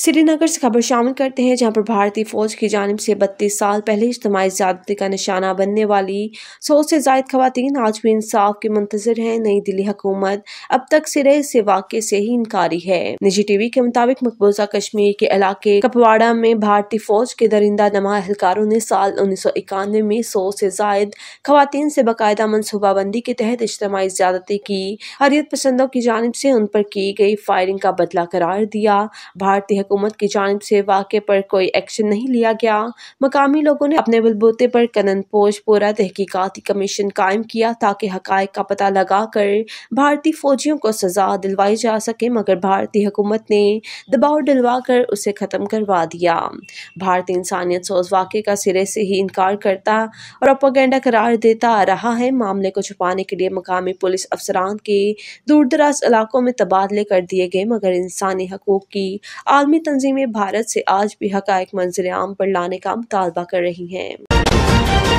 श्रीनगर से खबर शामिल करते हैं जहां पर भारतीय फौज की जानब से बत्तीस साल पहले इज्तमी ज्यादती का निशाना बनने वाली सौ से जायद खातन आज भी इंसाफ के मंतजर हैं नई दिल्ली हुकूमत अब तक सिरे से वाक्य से ही इनकारी है निजी टीवी के मुताबिक मकबूजा कश्मीर के इलाके कपवाड़ा में भारतीय फौज के दरिंदा नमा एहलकारों ने साल उन्नीस सौ इक्यानवे में सौ से जायद खातन से बाकायदा मनसूबाबंदी के तहत इज्तमी ज्यादती की हरियत पसंदों की जानब से उन पर की गई फायरिंग का बदला करार दिया भारतीय हुकूमत की जानब से वाक़े पर कोई एक्शन नहीं लिया गया मकामी लोगों ने अपने बलबूते पर कनन पोश पूरा तहकीकती कमीशन कायम किया ताकि हक़ का पता लगा कर भारतीय फ़ौजियों को सज़ा दिलवाई जा सके मगर भारतीय हुकूमत ने दबाव डलवा कर उसे ख़त्म करवा दिया भारतीय इंसानियत सोच वाक़े का सिरे से ही इनकार करता और अपोगेंडा करार देता रहा है मामले को छुपाने के लिए मकामी पुलिस अफसरान के दूर दराज इलाकों में तबादले कर दिए गए मगर इंसानी हकूक़ की आलमी मकामी तंजीमें भारत से आज भी हक मंजर आम पर लाने का मुतालबा कर रही हैं